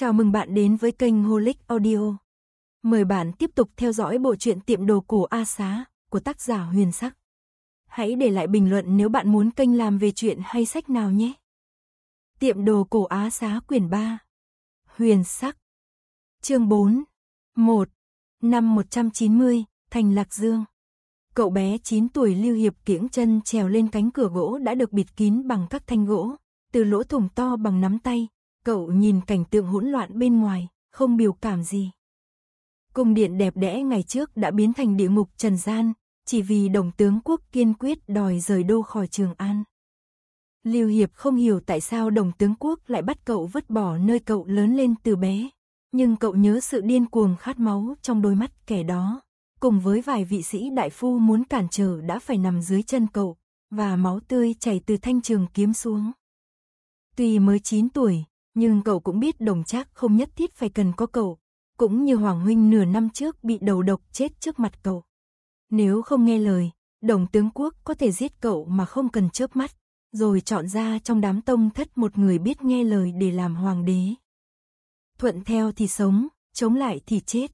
Chào mừng bạn đến với kênh Holic Audio. Mời bạn tiếp tục theo dõi bộ truyện tiệm đồ cổ A Xá của tác giả Huyền Sắc. Hãy để lại bình luận nếu bạn muốn kênh làm về chuyện hay sách nào nhé. Tiệm đồ cổ Á Xá quyển 3. Huyền Sắc. Chương 4. 1. Năm 190, Thành Lạc Dương. Cậu bé 9 tuổi Lưu Hiệp kiễng chân trèo lên cánh cửa gỗ đã được bịt kín bằng các thanh gỗ, từ lỗ thủng to bằng nắm tay, Cậu nhìn cảnh tượng hỗn loạn bên ngoài, không biểu cảm gì. Cung điện đẹp đẽ ngày trước đã biến thành địa ngục trần gian, chỉ vì đồng tướng quốc kiên quyết đòi rời đô khỏi Trường An. Lưu Hiệp không hiểu tại sao đồng tướng quốc lại bắt cậu vứt bỏ nơi cậu lớn lên từ bé, nhưng cậu nhớ sự điên cuồng khát máu trong đôi mắt kẻ đó, cùng với vài vị sĩ đại phu muốn cản trở đã phải nằm dưới chân cậu, và máu tươi chảy từ thanh trường kiếm xuống. Tuy mới 9 tuổi, nhưng cậu cũng biết đồng trác không nhất thiết phải cần có cậu, cũng như Hoàng Huynh nửa năm trước bị đầu độc chết trước mặt cậu. Nếu không nghe lời, đồng tướng quốc có thể giết cậu mà không cần chớp mắt, rồi chọn ra trong đám tông thất một người biết nghe lời để làm hoàng đế. Thuận theo thì sống, chống lại thì chết.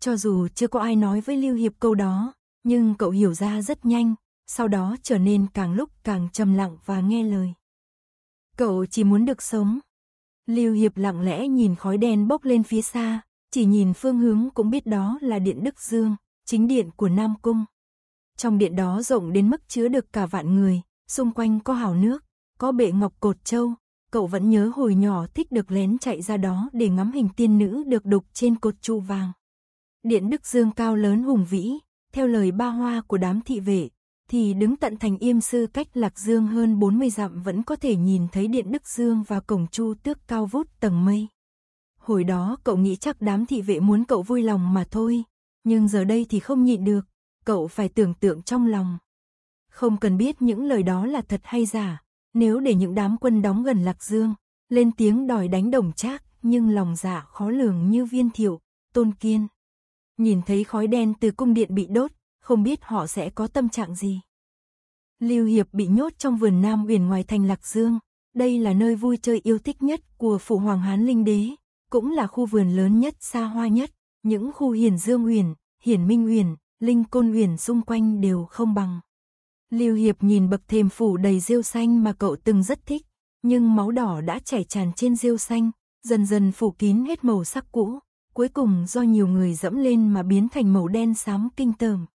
Cho dù chưa có ai nói với Lưu Hiệp câu đó, nhưng cậu hiểu ra rất nhanh, sau đó trở nên càng lúc càng trầm lặng và nghe lời. Cậu chỉ muốn được sống, Lưu Hiệp lặng lẽ nhìn khói đen bốc lên phía xa, chỉ nhìn phương hướng cũng biết đó là điện Đức Dương, chính điện của Nam Cung. Trong điện đó rộng đến mức chứa được cả vạn người, xung quanh có hào nước, có bệ ngọc cột châu. Cậu vẫn nhớ hồi nhỏ thích được lén chạy ra đó để ngắm hình tiên nữ được đục trên cột trụ vàng. Điện Đức Dương cao lớn hùng vĩ, theo lời ba hoa của đám thị vệ, thì đứng tận thành Yêm Sư cách Lạc Dương hơn 40 dặm vẫn có thể nhìn thấy Điện Đức Dương và cổng Chu Tước cao vút tầng mây. Hồi đó cậu nghĩ chắc đám thị vệ muốn cậu vui lòng mà thôi, nhưng giờ đây thì không nhịn được, cậu phải tưởng tượng trong lòng. Không cần biết những lời đó là thật hay giả, nếu để những đám quân đóng gần Lạc Dương, lên tiếng đòi đánh đồng trác, nhưng lòng giả dạ khó lường như viên thiệu, tôn kiên. Nhìn thấy khói đen từ cung điện bị đốt, không biết họ sẽ có tâm trạng gì. Lưu Hiệp bị nhốt trong vườn Nam Uyển ngoài thành Lạc Dương, đây là nơi vui chơi yêu thích nhất của phụ hoàng Hán Linh Đế, cũng là khu vườn lớn nhất xa hoa nhất, những khu Hiền Dương Uyển, hiền Minh Uyển, Linh Côn Uyển xung quanh đều không bằng. Lưu Hiệp nhìn bậc thềm phủ đầy rêu xanh mà cậu từng rất thích, nhưng máu đỏ đã chảy tràn trên rêu xanh, dần dần phủ kín hết màu sắc cũ, cuối cùng do nhiều người dẫm lên mà biến thành màu đen xám kinh tởm.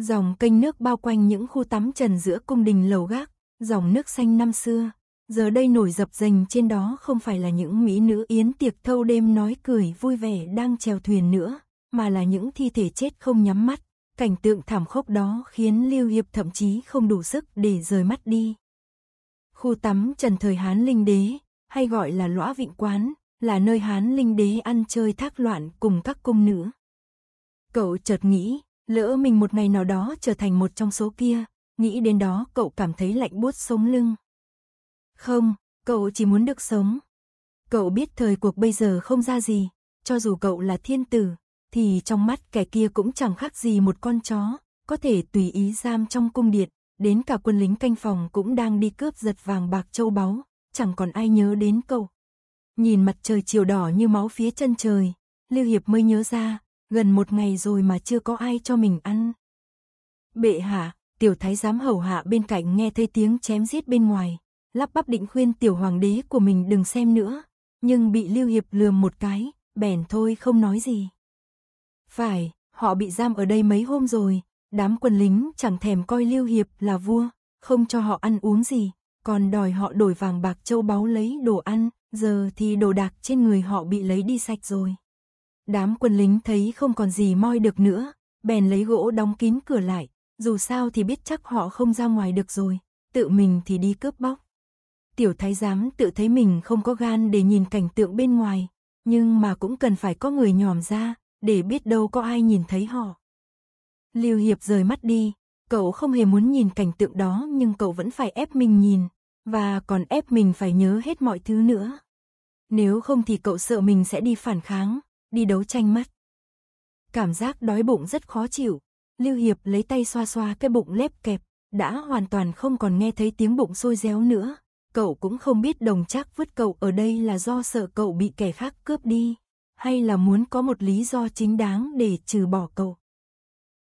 Dòng kênh nước bao quanh những khu tắm trần giữa cung đình lầu gác, dòng nước xanh năm xưa, giờ đây nổi dập dềnh trên đó không phải là những mỹ nữ yến tiệc thâu đêm nói cười vui vẻ đang chèo thuyền nữa, mà là những thi thể chết không nhắm mắt. Cảnh tượng thảm khốc đó khiến Lưu Hiệp thậm chí không đủ sức để rời mắt đi. Khu tắm trần thời Hán Linh Đế, hay gọi là lõa vịnh quán, là nơi Hán Linh Đế ăn chơi thác loạn cùng các cung nữ. Cậu chợt nghĩ, Lỡ mình một ngày nào đó trở thành một trong số kia, nghĩ đến đó cậu cảm thấy lạnh buốt sống lưng. Không, cậu chỉ muốn được sống. Cậu biết thời cuộc bây giờ không ra gì, cho dù cậu là thiên tử, thì trong mắt kẻ kia cũng chẳng khác gì một con chó, có thể tùy ý giam trong cung điện, đến cả quân lính canh phòng cũng đang đi cướp giật vàng bạc châu báu, chẳng còn ai nhớ đến cậu. Nhìn mặt trời chiều đỏ như máu phía chân trời, Lưu Hiệp mới nhớ ra, gần một ngày rồi mà chưa có ai cho mình ăn. Bệ hạ, tiểu thái giám hầu hạ bên cạnh nghe thấy tiếng chém giết bên ngoài, lắp bắp định khuyên tiểu hoàng đế của mình đừng xem nữa, nhưng bị Lưu Hiệp lườm một cái, bèn thôi không nói gì. Phải, họ bị giam ở đây mấy hôm rồi, đám quân lính chẳng thèm coi Lưu Hiệp là vua, không cho họ ăn uống gì, còn đòi họ đổi vàng bạc châu báu lấy đồ ăn, giờ thì đồ đạc trên người họ bị lấy đi sạch rồi. Đám quân lính thấy không còn gì moi được nữa, bèn lấy gỗ đóng kín cửa lại, dù sao thì biết chắc họ không ra ngoài được rồi, tự mình thì đi cướp bóc. Tiểu thái giám tự thấy mình không có gan để nhìn cảnh tượng bên ngoài, nhưng mà cũng cần phải có người nhòm ra, để biết đâu có ai nhìn thấy họ. Lưu Hiệp rời mắt đi, cậu không hề muốn nhìn cảnh tượng đó nhưng cậu vẫn phải ép mình nhìn, và còn ép mình phải nhớ hết mọi thứ nữa. Nếu không thì cậu sợ mình sẽ đi phản kháng, đi đấu tranh mất. Cảm giác đói bụng rất khó chịu, Lưu Hiệp lấy tay xoa xoa cái bụng lép kẹp, đã hoàn toàn không còn nghe thấy tiếng bụng sôi réo nữa. Cậu cũng không biết đồng chắc vứt cậu ở đây là do sợ cậu bị kẻ khác cướp đi, hay là muốn có một lý do chính đáng để trừ bỏ cậu.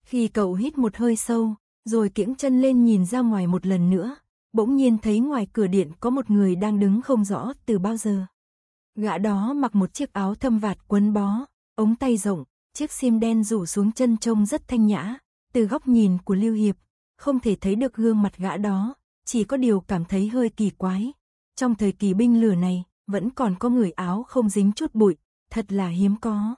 Khi cậu hít một hơi sâu, rồi kiễng chân lên nhìn ra ngoài một lần nữa, bỗng nhiên thấy ngoài cửa điện có một người đang đứng không rõ từ bao giờ. Gã đó mặc một chiếc áo thâm vạt quấn bó, ống tay rộng, chiếc sim đen rủ xuống chân trông rất thanh nhã. Từ góc nhìn của Lưu Hiệp, không thể thấy được gương mặt gã đó, chỉ có điều cảm thấy hơi kỳ quái. Trong thời kỳ binh lửa này, vẫn còn có người áo không dính chút bụi, thật là hiếm có.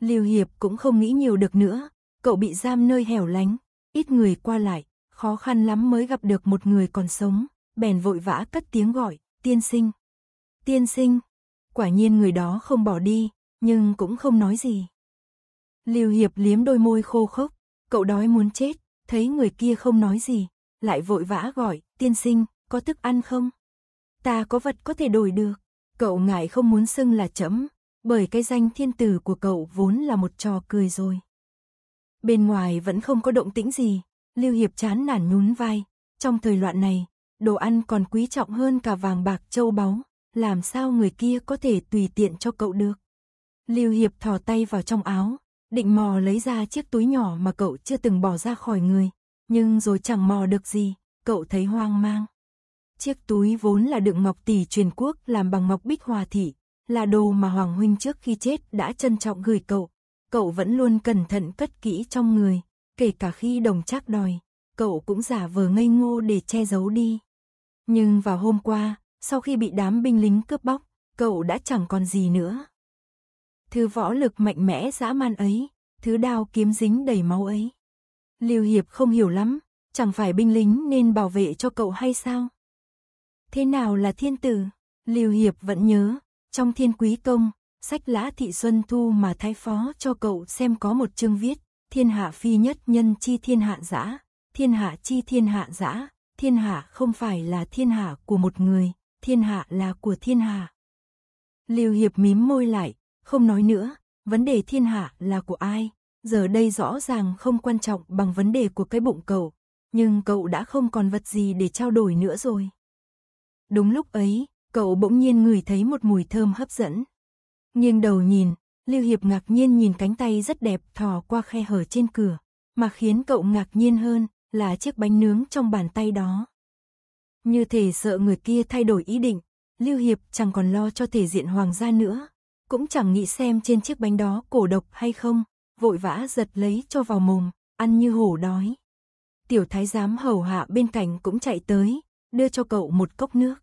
Lưu Hiệp cũng không nghĩ nhiều được nữa, cậu bị giam nơi hẻo lánh, ít người qua lại, khó khăn lắm mới gặp được một người còn sống, bèn vội vã cất tiếng gọi, tiên sinh. Tiên sinh, Quả nhiên người đó không bỏ đi, nhưng cũng không nói gì. Lưu Hiệp liếm đôi môi khô khốc, cậu đói muốn chết, thấy người kia không nói gì, lại vội vã gọi, tiên sinh, có thức ăn không? Ta có vật có thể đổi được, cậu ngại không muốn xưng là chấm, bởi cái danh thiên tử của cậu vốn là một trò cười rồi. Bên ngoài vẫn không có động tĩnh gì, Lưu Hiệp chán nản nhún vai, trong thời loạn này, đồ ăn còn quý trọng hơn cả vàng bạc châu báu làm sao người kia có thể tùy tiện cho cậu được. Lưu Hiệp thò tay vào trong áo, định mò lấy ra chiếc túi nhỏ mà cậu chưa từng bỏ ra khỏi người, nhưng rồi chẳng mò được gì, cậu thấy hoang mang. Chiếc túi vốn là đựng ngọc tỷ truyền quốc làm bằng ngọc bích hòa thị, là đồ mà Hoàng Huynh trước khi chết đã trân trọng gửi cậu. Cậu vẫn luôn cẩn thận cất kỹ trong người, kể cả khi đồng trác đòi, cậu cũng giả vờ ngây ngô để che giấu đi. Nhưng vào hôm qua, sau khi bị đám binh lính cướp bóc, cậu đã chẳng còn gì nữa. Thứ võ lực mạnh mẽ dã man ấy, thứ đao kiếm dính đầy máu ấy. Lưu Hiệp không hiểu lắm, chẳng phải binh lính nên bảo vệ cho cậu hay sao? Thế nào là thiên tử? Lưu Hiệp vẫn nhớ, trong thiên quý công, sách lã thị Xuân Thu mà thái phó cho cậu xem có một chương viết, thiên hạ phi nhất nhân chi thiên hạ giã, thiên hạ chi thiên hạ giã, thiên hạ không phải là thiên hạ của một người, thiên hạ là của thiên hạ. Lưu Hiệp mím môi lại, không nói nữa, vấn đề thiên hạ là của ai, giờ đây rõ ràng không quan trọng bằng vấn đề của cái bụng cậu, nhưng cậu đã không còn vật gì để trao đổi nữa rồi. Đúng lúc ấy, cậu bỗng nhiên ngửi thấy một mùi thơm hấp dẫn. Nghiêng đầu nhìn, Lưu Hiệp ngạc nhiên nhìn cánh tay rất đẹp thò qua khe hở trên cửa, mà khiến cậu ngạc nhiên hơn là chiếc bánh nướng trong bàn tay đó. Như thể sợ người kia thay đổi ý định, Lưu Hiệp chẳng còn lo cho thể diện hoàng gia nữa, cũng chẳng nghĩ xem trên chiếc bánh đó cổ độc hay không, vội vã giật lấy cho vào mồm, ăn như hổ đói. Tiểu thái giám hầu hạ bên cạnh cũng chạy tới, đưa cho cậu một cốc nước.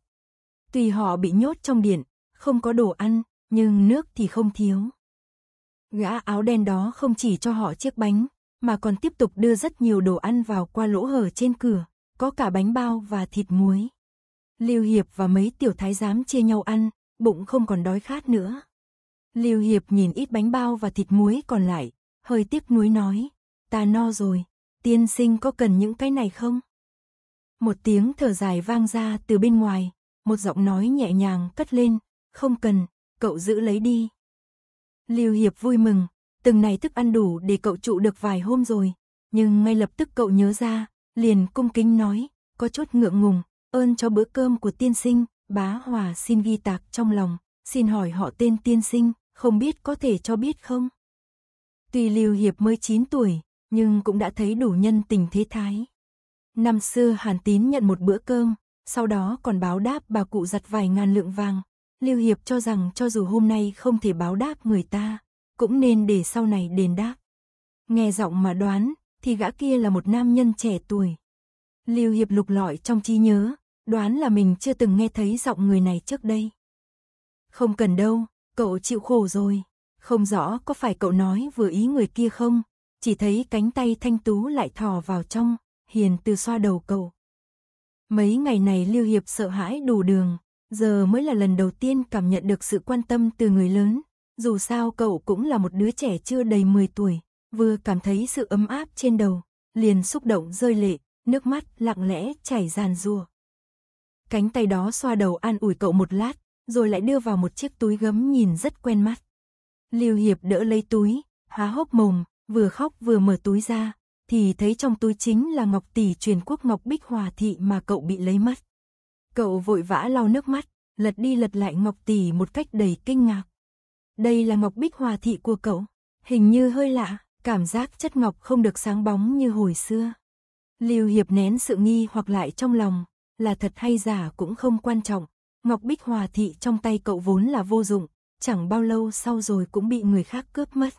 Tùy họ bị nhốt trong điện, không có đồ ăn, nhưng nước thì không thiếu. Gã áo đen đó không chỉ cho họ chiếc bánh, mà còn tiếp tục đưa rất nhiều đồ ăn vào qua lỗ hở trên cửa có cả bánh bao và thịt muối. Lưu Hiệp và mấy tiểu thái giám chia nhau ăn, bụng không còn đói khát nữa. Lưu Hiệp nhìn ít bánh bao và thịt muối còn lại, hơi tiếc nuối nói, ta no rồi, tiên sinh có cần những cái này không? Một tiếng thở dài vang ra từ bên ngoài, một giọng nói nhẹ nhàng cất lên, không cần, cậu giữ lấy đi. Lưu Hiệp vui mừng, từng này thức ăn đủ để cậu trụ được vài hôm rồi, nhưng ngay lập tức cậu nhớ ra, liền cung kính nói, có chút ngượng ngùng, ơn cho bữa cơm của tiên sinh, bá hòa xin ghi tạc trong lòng, xin hỏi họ tên tiên sinh, không biết có thể cho biết không? Tuy Lưu Hiệp mới 9 tuổi, nhưng cũng đã thấy đủ nhân tình thế thái. Năm xưa Hàn Tín nhận một bữa cơm, sau đó còn báo đáp bà cụ giặt vài ngàn lượng vàng. Lưu Hiệp cho rằng cho dù hôm nay không thể báo đáp người ta, cũng nên để sau này đền đáp. Nghe giọng mà đoán, thì gã kia là một nam nhân trẻ tuổi. Lưu Hiệp lục lọi trong trí nhớ, đoán là mình chưa từng nghe thấy giọng người này trước đây. Không cần đâu, cậu chịu khổ rồi. Không rõ có phải cậu nói vừa ý người kia không, chỉ thấy cánh tay thanh tú lại thò vào trong, hiền từ xoa đầu cậu. Mấy ngày này Lưu Hiệp sợ hãi đủ đường, giờ mới là lần đầu tiên cảm nhận được sự quan tâm từ người lớn, dù sao cậu cũng là một đứa trẻ chưa đầy 10 tuổi, vừa cảm thấy sự ấm áp trên đầu, liền xúc động rơi lệ, nước mắt lặng lẽ chảy ràn rùa. Cánh tay đó xoa đầu an ủi cậu một lát, rồi lại đưa vào một chiếc túi gấm nhìn rất quen mắt. Lưu Hiệp đỡ lấy túi, há hốc mồm, vừa khóc vừa mở túi ra, thì thấy trong túi chính là ngọc tỷ truyền quốc ngọc bích hòa thị mà cậu bị lấy mất. Cậu vội vã lau nước mắt, lật đi lật lại ngọc tỷ một cách đầy kinh ngạc. Đây là ngọc bích hòa thị của cậu, hình như hơi lạ, Cảm giác chất ngọc không được sáng bóng như hồi xưa. Lưu Hiệp nén sự nghi hoặc lại trong lòng, là thật hay giả cũng không quan trọng. Ngọc Bích Hòa Thị trong tay cậu vốn là vô dụng, chẳng bao lâu sau rồi cũng bị người khác cướp mất.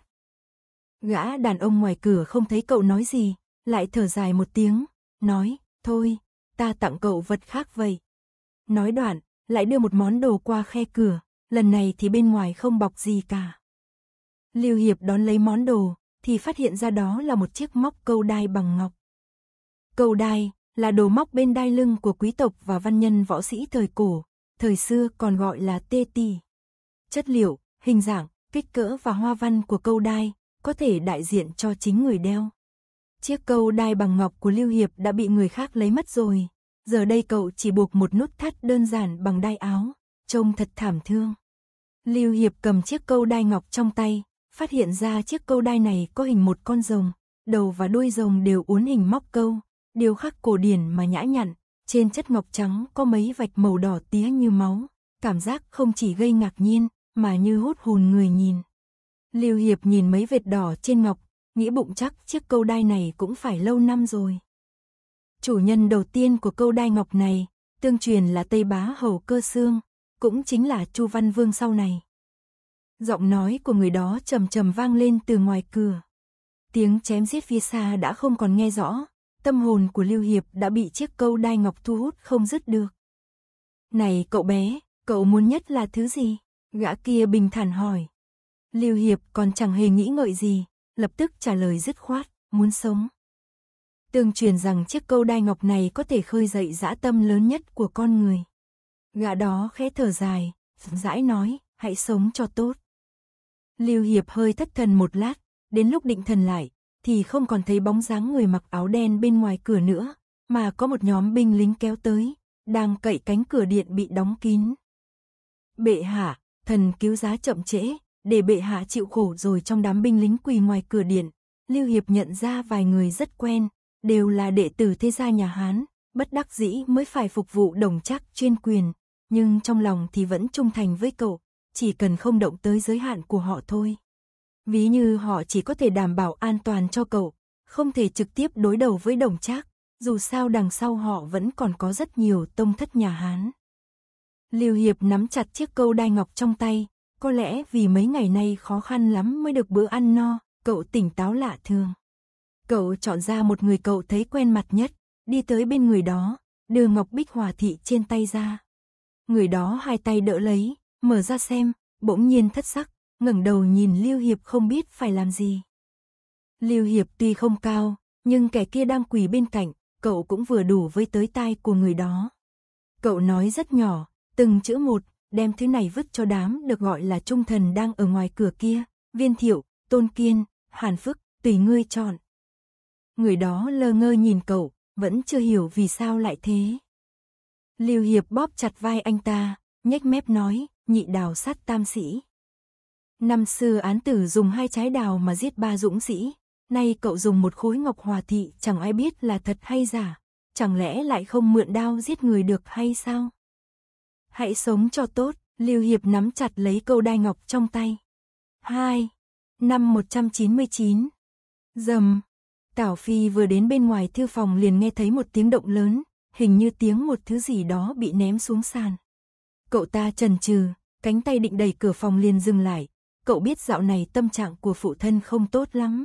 Gã đàn ông ngoài cửa không thấy cậu nói gì, lại thở dài một tiếng, nói, thôi, ta tặng cậu vật khác vậy. Nói đoạn, lại đưa một món đồ qua khe cửa, lần này thì bên ngoài không bọc gì cả. Lưu Hiệp đón lấy món đồ, thì phát hiện ra đó là một chiếc móc câu đai bằng ngọc. Câu đai là đồ móc bên đai lưng của quý tộc và văn nhân võ sĩ thời cổ, thời xưa còn gọi là tê ti. Chất liệu, hình dạng, kích cỡ và hoa văn của câu đai có thể đại diện cho chính người đeo. Chiếc câu đai bằng ngọc của Lưu Hiệp đã bị người khác lấy mất rồi. Giờ đây cậu chỉ buộc một nút thắt đơn giản bằng đai áo, trông thật thảm thương. Lưu Hiệp cầm chiếc câu đai ngọc trong tay, phát hiện ra chiếc câu đai này có hình một con rồng, đầu và đuôi rồng đều uốn hình móc câu, điều khắc cổ điển mà nhã nhặn, trên chất ngọc trắng có mấy vạch màu đỏ tía như máu, cảm giác không chỉ gây ngạc nhiên mà như hút hồn người nhìn. Lưu Hiệp nhìn mấy vệt đỏ trên ngọc, nghĩ bụng chắc chiếc câu đai này cũng phải lâu năm rồi. Chủ nhân đầu tiên của câu đai ngọc này, tương truyền là Tây Bá Hầu Cơ Sương, cũng chính là Chu Văn Vương sau này. Giọng nói của người đó trầm trầm vang lên từ ngoài cửa. Tiếng chém giết phía xa đã không còn nghe rõ, tâm hồn của Lưu Hiệp đã bị chiếc câu đai ngọc thu hút không dứt được. Này cậu bé, cậu muốn nhất là thứ gì? Gã kia bình thản hỏi. Lưu Hiệp còn chẳng hề nghĩ ngợi gì, lập tức trả lời dứt khoát, muốn sống. Tương truyền rằng chiếc câu đai ngọc này có thể khơi dậy dã tâm lớn nhất của con người. Gã đó khẽ thở dài, rãi nói, hãy sống cho tốt. Lưu Hiệp hơi thất thần một lát, đến lúc định thần lại, thì không còn thấy bóng dáng người mặc áo đen bên ngoài cửa nữa, mà có một nhóm binh lính kéo tới, đang cậy cánh cửa điện bị đóng kín. Bệ hạ, thần cứu giá chậm trễ, để bệ hạ chịu khổ rồi trong đám binh lính quỳ ngoài cửa điện, Lưu Hiệp nhận ra vài người rất quen, đều là đệ tử thế gia nhà Hán, bất đắc dĩ mới phải phục vụ đồng chắc chuyên quyền, nhưng trong lòng thì vẫn trung thành với cậu, chỉ cần không động tới giới hạn của họ thôi. Ví như họ chỉ có thể đảm bảo an toàn cho cậu, không thể trực tiếp đối đầu với đồng trác, dù sao đằng sau họ vẫn còn có rất nhiều tông thất nhà Hán. Lưu Hiệp nắm chặt chiếc câu đai ngọc trong tay, có lẽ vì mấy ngày nay khó khăn lắm mới được bữa ăn no, cậu tỉnh táo lạ thường. Cậu chọn ra một người cậu thấy quen mặt nhất, đi tới bên người đó, đưa ngọc bích hòa thị trên tay ra. Người đó hai tay đỡ lấy, mở ra xem, bỗng nhiên thất sắc, ngẩng đầu nhìn Lưu Hiệp không biết phải làm gì. Lưu Hiệp tuy không cao, nhưng kẻ kia đang quỳ bên cạnh, cậu cũng vừa đủ với tới tai của người đó. Cậu nói rất nhỏ, từng chữ một, đem thứ này vứt cho đám được gọi là trung thần đang ở ngoài cửa kia, viên thiệu, tôn kiên, hàn phức, tùy ngươi chọn. Người đó lơ ngơ nhìn cậu, vẫn chưa hiểu vì sao lại thế. Lưu Hiệp bóp chặt vai anh ta, nhếch mép nói, nhị đào sát tam sĩ. Năm xưa án tử dùng hai trái đào mà giết ba dũng sĩ, nay cậu dùng một khối ngọc hòa thị chẳng ai biết là thật hay giả, chẳng lẽ lại không mượn đao giết người được hay sao? Hãy sống cho tốt, Lưu Hiệp nắm chặt lấy câu đai ngọc trong tay. 2. Năm 199 Dầm Tảo Phi vừa đến bên ngoài thư phòng liền nghe thấy một tiếng động lớn, hình như tiếng một thứ gì đó bị ném xuống sàn. Cậu ta trần trừ, cánh tay định đẩy cửa phòng liền dừng lại, cậu biết dạo này tâm trạng của phụ thân không tốt lắm.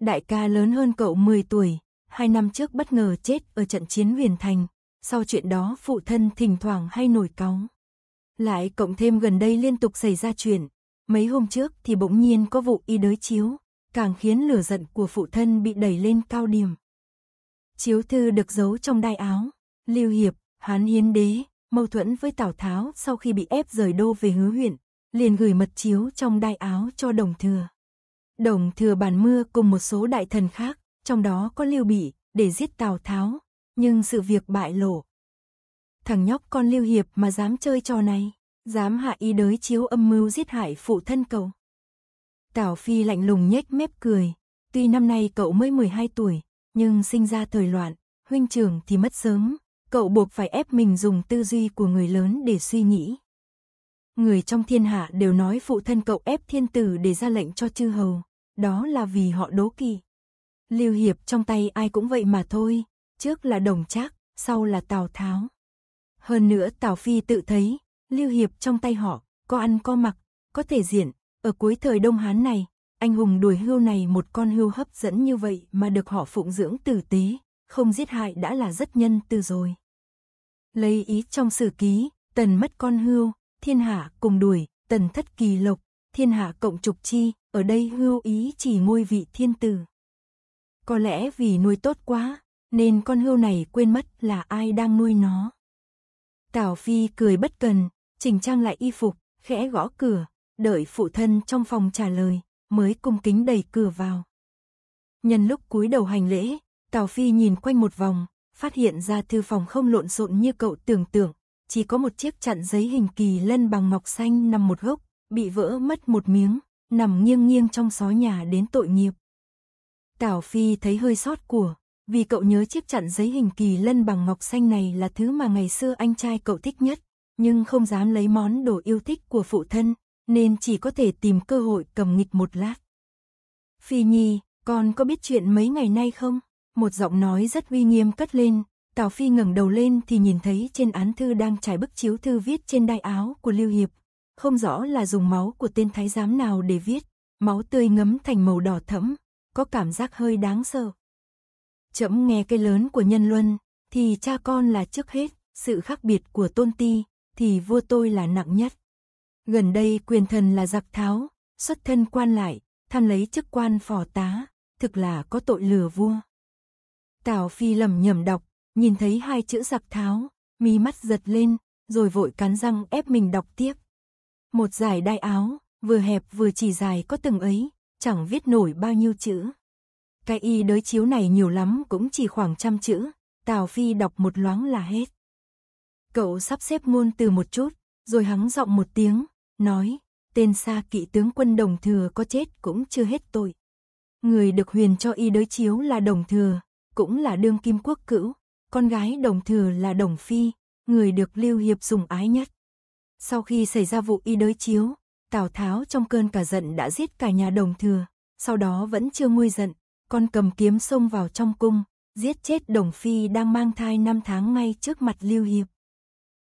Đại ca lớn hơn cậu 10 tuổi, hai năm trước bất ngờ chết ở trận chiến huyền thành, sau chuyện đó phụ thân thỉnh thoảng hay nổi cáu. Lại cộng thêm gần đây liên tục xảy ra chuyện, mấy hôm trước thì bỗng nhiên có vụ y đới chiếu, càng khiến lửa giận của phụ thân bị đẩy lên cao điểm. Chiếu thư được giấu trong đai áo, lưu hiệp, hán hiến đế, mâu thuẫn với Tào Tháo sau khi bị ép rời đô về hứa huyện, liền gửi mật chiếu trong đai áo cho đồng thừa. Đồng thừa bàn mưa cùng một số đại thần khác, trong đó có Lưu Bị, để giết Tào Tháo, nhưng sự việc bại lộ. Thằng nhóc con Lưu Hiệp mà dám chơi trò này, dám hạ ý đới chiếu âm mưu giết hại phụ thân cậu. Tào Phi lạnh lùng nhếch mép cười, tuy năm nay cậu mới 12 tuổi, nhưng sinh ra thời loạn, huynh trưởng thì mất sớm, Cậu buộc phải ép mình dùng tư duy của người lớn để suy nghĩ. Người trong thiên hạ đều nói phụ thân cậu ép thiên tử để ra lệnh cho chư hầu, đó là vì họ đố kỵ. Lưu Hiệp trong tay ai cũng vậy mà thôi, trước là Đồng Trác, sau là Tào Tháo. Hơn nữa Tào Phi tự thấy, Lưu Hiệp trong tay họ, có ăn có mặc, có thể diện, ở cuối thời Đông Hán này, anh hùng đuổi hưu này một con hưu hấp dẫn như vậy mà được họ phụng dưỡng tử tế, không giết hại đã là rất nhân từ rồi lấy ý trong sử ký, tần mất con hưu, thiên hạ cùng đuổi, tần thất kỳ lộc, thiên hạ cộng trục chi, ở đây hưu ý chỉ ngôi vị thiên tử. Có lẽ vì nuôi tốt quá, nên con hưu này quên mất là ai đang nuôi nó. Tào Phi cười bất cần, chỉnh trang lại y phục, khẽ gõ cửa, đợi phụ thân trong phòng trả lời, mới cung kính đẩy cửa vào. Nhân lúc cúi đầu hành lễ, Tào Phi nhìn quanh một vòng, phát hiện ra thư phòng không lộn xộn như cậu tưởng tượng, chỉ có một chiếc chặn giấy hình kỳ lân bằng ngọc xanh nằm một gốc, bị vỡ mất một miếng, nằm nghiêng nghiêng trong xó nhà đến tội nghiệp. Tảo Phi thấy hơi sót của, vì cậu nhớ chiếc chặn giấy hình kỳ lân bằng ngọc xanh này là thứ mà ngày xưa anh trai cậu thích nhất, nhưng không dám lấy món đồ yêu thích của phụ thân, nên chỉ có thể tìm cơ hội cầm nghịch một lát. Phi Nhi, con có biết chuyện mấy ngày nay không? một giọng nói rất uy nghiêm cất lên, Tào Phi ngẩng đầu lên thì nhìn thấy trên án thư đang trải bức chiếu thư viết trên đai áo của Lưu Hiệp, không rõ là dùng máu của tên thái giám nào để viết, máu tươi ngấm thành màu đỏ thẫm, có cảm giác hơi đáng sợ. Chậm nghe cây lớn của nhân luân, thì cha con là trước hết, sự khác biệt của tôn ti, thì vua tôi là nặng nhất. Gần đây quyền thần là giặc tháo, xuất thân quan lại, than lấy chức quan phò tá, thực là có tội lừa vua. Tào Phi lầm nhầm đọc, nhìn thấy hai chữ giặc tháo, mi mắt giật lên, rồi vội cắn răng ép mình đọc tiếp. Một giải đai áo, vừa hẹp vừa chỉ dài có từng ấy, chẳng viết nổi bao nhiêu chữ. Cái y đới chiếu này nhiều lắm cũng chỉ khoảng trăm chữ, Tào Phi đọc một loáng là hết. Cậu sắp xếp ngôn từ một chút, rồi hắng giọng một tiếng, nói, tên xa kỵ tướng quân đồng thừa có chết cũng chưa hết tội. Người được huyền cho y đới chiếu là đồng thừa, cũng là đương kim quốc cữu, con gái đồng thừa là đồng phi, người được Lưu Hiệp dùng ái nhất. Sau khi xảy ra vụ y đới chiếu, Tào Tháo trong cơn cả giận đã giết cả nhà đồng thừa, sau đó vẫn chưa nguôi giận, con cầm kiếm xông vào trong cung, giết chết đồng phi đang mang thai 5 tháng ngay trước mặt Lưu Hiệp.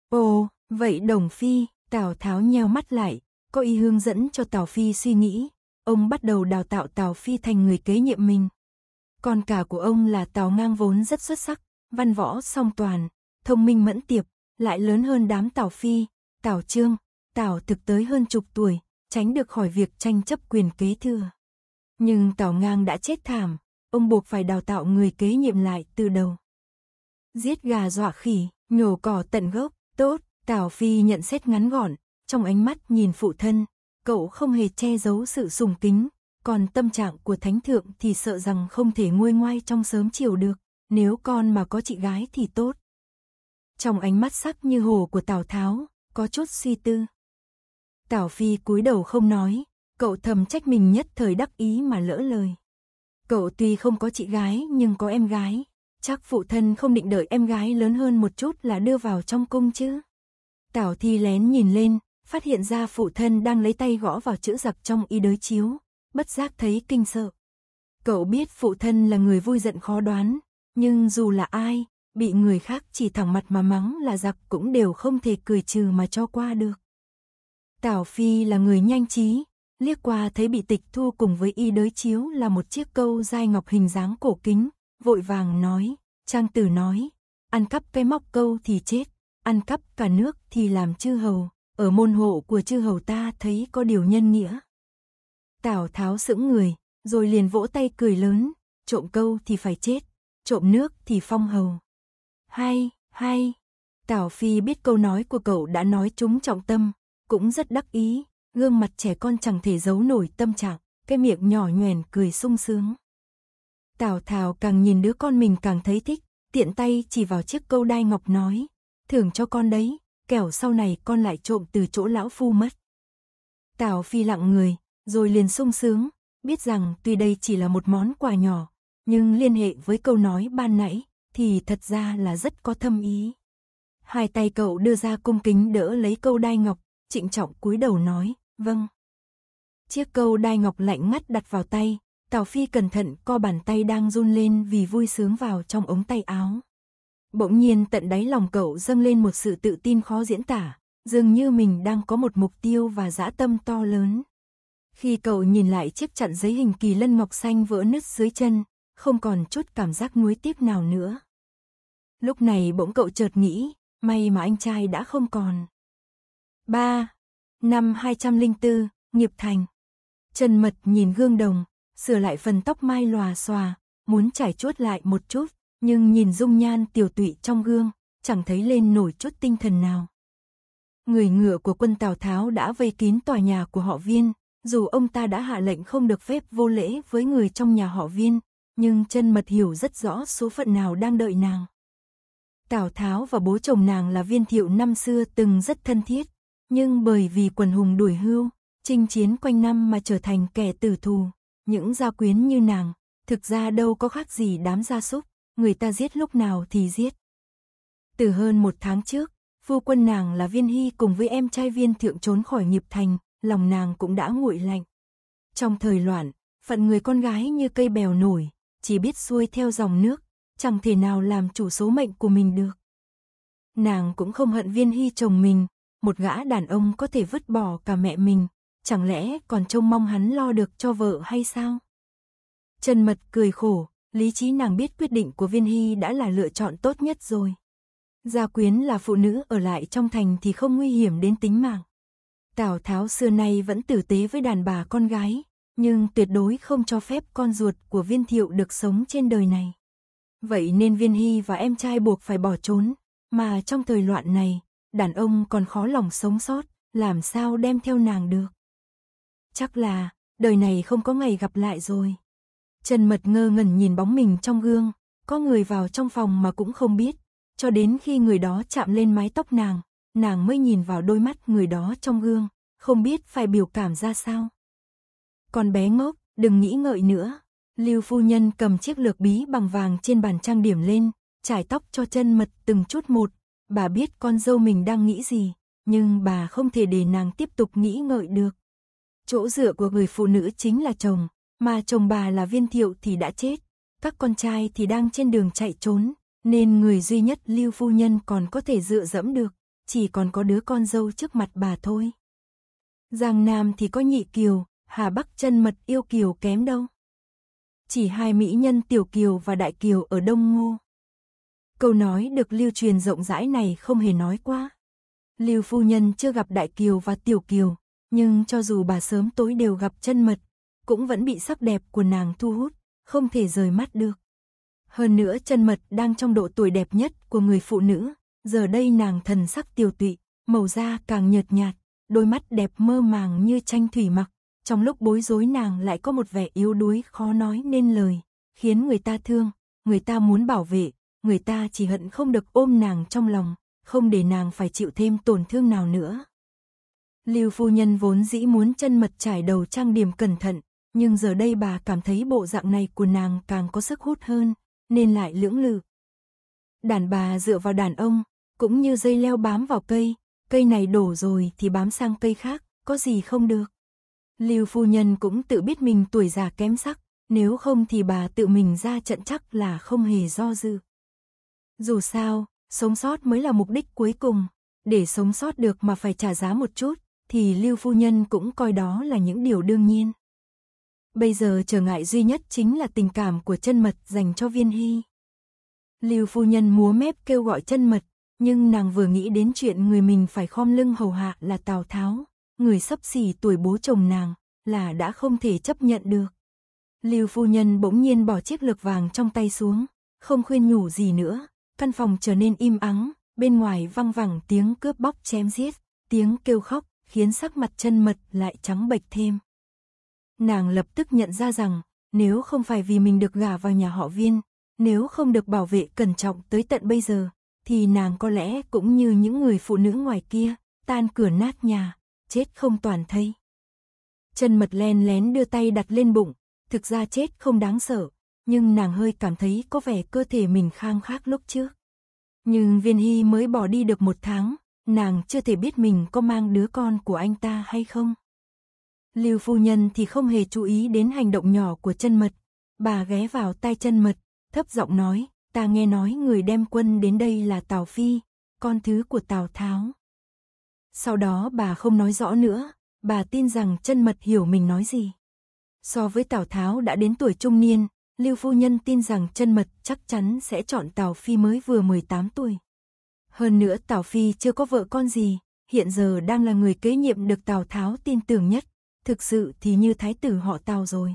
Ồ, vậy đồng phi, Tào Tháo nheo mắt lại, có ý hướng dẫn cho Tào Phi suy nghĩ, ông bắt đầu đào tạo Tào Phi thành người kế nhiệm mình. Con cả của ông là Tào Ngang vốn rất xuất sắc, văn võ song toàn, thông minh mẫn tiệp, lại lớn hơn đám Tào Phi, Tào Trương, Tào thực tới hơn chục tuổi, tránh được khỏi việc tranh chấp quyền kế thừa. Nhưng Tào Ngang đã chết thảm, ông buộc phải đào tạo người kế nhiệm lại từ đầu. Giết gà dọa khỉ, nhổ cỏ tận gốc, tốt, Tào Phi nhận xét ngắn gọn, trong ánh mắt nhìn phụ thân, cậu không hề che giấu sự sùng kính, còn tâm trạng của thánh thượng thì sợ rằng không thể nguôi ngoai trong sớm chiều được, nếu con mà có chị gái thì tốt. Trong ánh mắt sắc như hồ của Tào Tháo, có chút suy tư. Tào Phi cúi đầu không nói, cậu thầm trách mình nhất thời đắc ý mà lỡ lời. Cậu tuy không có chị gái nhưng có em gái, chắc phụ thân không định đợi em gái lớn hơn một chút là đưa vào trong cung chứ. Tào Thi lén nhìn lên, phát hiện ra phụ thân đang lấy tay gõ vào chữ giặc trong y đới chiếu, bất giác thấy kinh sợ. Cậu biết phụ thân là người vui giận khó đoán, nhưng dù là ai, bị người khác chỉ thẳng mặt mà mắng là giặc cũng đều không thể cười trừ mà cho qua được. Tảo Phi là người nhanh trí, liếc qua thấy bị tịch thu cùng với y đới chiếu là một chiếc câu dai ngọc hình dáng cổ kính, vội vàng nói, trang tử nói, ăn cắp ve móc câu thì chết, ăn cắp cả nước thì làm chư hầu, ở môn hộ của chư hầu ta thấy có điều nhân nghĩa. Tào Tháo sững người, rồi liền vỗ tay cười lớn, trộm câu thì phải chết, trộm nước thì phong hầu. Hay, hay. Tào Phi biết câu nói của cậu đã nói trúng trọng tâm, cũng rất đắc ý, gương mặt trẻ con chẳng thể giấu nổi tâm trạng, cái miệng nhỏ nhoèn cười sung sướng. Tào Tháo càng nhìn đứa con mình càng thấy thích, tiện tay chỉ vào chiếc câu đai ngọc nói, thưởng cho con đấy, kẻo sau này con lại trộm từ chỗ lão phu mất. Tào Phi lặng người, rồi liền sung sướng, biết rằng tuy đây chỉ là một món quà nhỏ, nhưng liên hệ với câu nói ban nãy thì thật ra là rất có thâm ý. Hai tay cậu đưa ra cung kính đỡ lấy câu đai ngọc, trịnh trọng cúi đầu nói, vâng. Chiếc câu đai ngọc lạnh ngắt đặt vào tay, Tào Phi cẩn thận co bàn tay đang run lên vì vui sướng vào trong ống tay áo. Bỗng nhiên tận đáy lòng cậu dâng lên một sự tự tin khó diễn tả, dường như mình đang có một mục tiêu và dã tâm to lớn. Khi cậu nhìn lại chiếc chặn giấy hình kỳ lân mọc xanh vỡ nứt dưới chân, không còn chút cảm giác nuối tiếc nào nữa. Lúc này bỗng cậu chợt nghĩ, may mà anh trai đã không còn. 3. Năm 204, Nghiệp Thành. Trần Mật nhìn gương đồng, sửa lại phần tóc mai lòa xòa, muốn trải chuốt lại một chút, nhưng nhìn dung nhan tiểu tụy trong gương, chẳng thấy lên nổi chút tinh thần nào. Người ngựa của quân Tào Tháo đã vây kín tòa nhà của họ viên, dù ông ta đã hạ lệnh không được phép vô lễ với người trong nhà họ viên, nhưng chân mật hiểu rất rõ số phận nào đang đợi nàng. Tào Tháo và bố chồng nàng là viên thiệu năm xưa từng rất thân thiết, nhưng bởi vì quần hùng đuổi hưu, chinh chiến quanh năm mà trở thành kẻ tử thù, những gia quyến như nàng, thực ra đâu có khác gì đám gia súc, người ta giết lúc nào thì giết. Từ hơn một tháng trước, phu quân nàng là viên hy cùng với em trai viên thượng trốn khỏi nghiệp thành, lòng nàng cũng đã nguội lạnh. Trong thời loạn, phận người con gái như cây bèo nổi, chỉ biết xuôi theo dòng nước, chẳng thể nào làm chủ số mệnh của mình được. Nàng cũng không hận viên hy chồng mình, một gã đàn ông có thể vứt bỏ cả mẹ mình, chẳng lẽ còn trông mong hắn lo được cho vợ hay sao? Trần Mật cười khổ, lý trí nàng biết quyết định của Viên Hy đã là lựa chọn tốt nhất rồi. Gia Quyến là phụ nữ ở lại trong thành thì không nguy hiểm đến tính mạng. Tào Tháo xưa nay vẫn tử tế với đàn bà con gái, nhưng tuyệt đối không cho phép con ruột của viên thiệu được sống trên đời này. Vậy nên viên hy và em trai buộc phải bỏ trốn, mà trong thời loạn này, đàn ông còn khó lòng sống sót, làm sao đem theo nàng được. Chắc là, đời này không có ngày gặp lại rồi. Trần Mật ngơ ngẩn nhìn bóng mình trong gương, có người vào trong phòng mà cũng không biết, cho đến khi người đó chạm lên mái tóc nàng, nàng mới nhìn vào đôi mắt người đó trong gương, không biết phải biểu cảm ra sao. Con bé ngốc, đừng nghĩ ngợi nữa. Lưu phu nhân cầm chiếc lược bí bằng vàng trên bàn trang điểm lên, trải tóc cho chân mật từng chút một. Bà biết con dâu mình đang nghĩ gì, nhưng bà không thể để nàng tiếp tục nghĩ ngợi được. Chỗ dựa của người phụ nữ chính là chồng, mà chồng bà là viên thiệu thì đã chết. Các con trai thì đang trên đường chạy trốn, nên người duy nhất Lưu phu nhân còn có thể dựa dẫm được chỉ còn có đứa con dâu trước mặt bà thôi. Giang Nam thì có nhị kiều, Hà Bắc chân mật yêu kiều kém đâu. Chỉ hai mỹ nhân tiểu kiều và đại kiều ở Đông Ngô. Câu nói được lưu truyền rộng rãi này không hề nói quá. Lưu phu nhân chưa gặp đại kiều và tiểu kiều, nhưng cho dù bà sớm tối đều gặp chân mật, cũng vẫn bị sắc đẹp của nàng thu hút, không thể rời mắt được. Hơn nữa chân mật đang trong độ tuổi đẹp nhất của người phụ nữ, giờ đây nàng thần sắc tiêu tụy, màu da càng nhợt nhạt, đôi mắt đẹp mơ màng như tranh thủy mặc, trong lúc bối rối nàng lại có một vẻ yếu đuối khó nói nên lời, khiến người ta thương, người ta muốn bảo vệ, người ta chỉ hận không được ôm nàng trong lòng, không để nàng phải chịu thêm tổn thương nào nữa. Lưu phu nhân vốn dĩ muốn chân mật trải đầu trang điểm cẩn thận, nhưng giờ đây bà cảm thấy bộ dạng này của nàng càng có sức hút hơn, nên lại lưỡng lự. Đàn bà dựa vào đàn ông, cũng như dây leo bám vào cây, cây này đổ rồi thì bám sang cây khác, có gì không được. Lưu phu nhân cũng tự biết mình tuổi già kém sắc, nếu không thì bà tự mình ra trận chắc là không hề do dự. Dù sao, sống sót mới là mục đích cuối cùng, để sống sót được mà phải trả giá một chút, thì Lưu Phu Nhân cũng coi đó là những điều đương nhiên. Bây giờ trở ngại duy nhất chính là tình cảm của chân mật dành cho viên hy. Lưu Phu Nhân múa mép kêu gọi chân mật, nhưng nàng vừa nghĩ đến chuyện người mình phải khom lưng hầu hạ là Tào Tháo, người sắp xỉ tuổi bố chồng nàng, là đã không thể chấp nhận được. Lưu phu nhân bỗng nhiên bỏ chiếc lược vàng trong tay xuống, không khuyên nhủ gì nữa, căn phòng trở nên im ắng, bên ngoài văng vẳng tiếng cướp bóc chém giết, tiếng kêu khóc, khiến sắc mặt chân mật lại trắng bệch thêm. Nàng lập tức nhận ra rằng, nếu không phải vì mình được gả vào nhà họ viên, nếu không được bảo vệ cẩn trọng tới tận bây giờ, thì nàng có lẽ cũng như những người phụ nữ ngoài kia, tan cửa nát nhà, chết không toàn thây. Chân mật len lén đưa tay đặt lên bụng, thực ra chết không đáng sợ, nhưng nàng hơi cảm thấy có vẻ cơ thể mình khang khác lúc trước. Nhưng viên hy mới bỏ đi được một tháng, nàng chưa thể biết mình có mang đứa con của anh ta hay không. Lưu phu nhân thì không hề chú ý đến hành động nhỏ của chân mật, bà ghé vào tai chân mật, thấp giọng nói, Ta nghe nói người đem quân đến đây là Tào Phi, con thứ của Tào Tháo. Sau đó bà không nói rõ nữa, bà tin rằng chân mật hiểu mình nói gì. So với Tào Tháo đã đến tuổi trung niên, Lưu Phu Nhân tin rằng chân mật chắc chắn sẽ chọn Tào Phi mới vừa 18 tuổi. Hơn nữa Tào Phi chưa có vợ con gì, hiện giờ đang là người kế nhiệm được Tào Tháo tin tưởng nhất, thực sự thì như thái tử họ Tào rồi.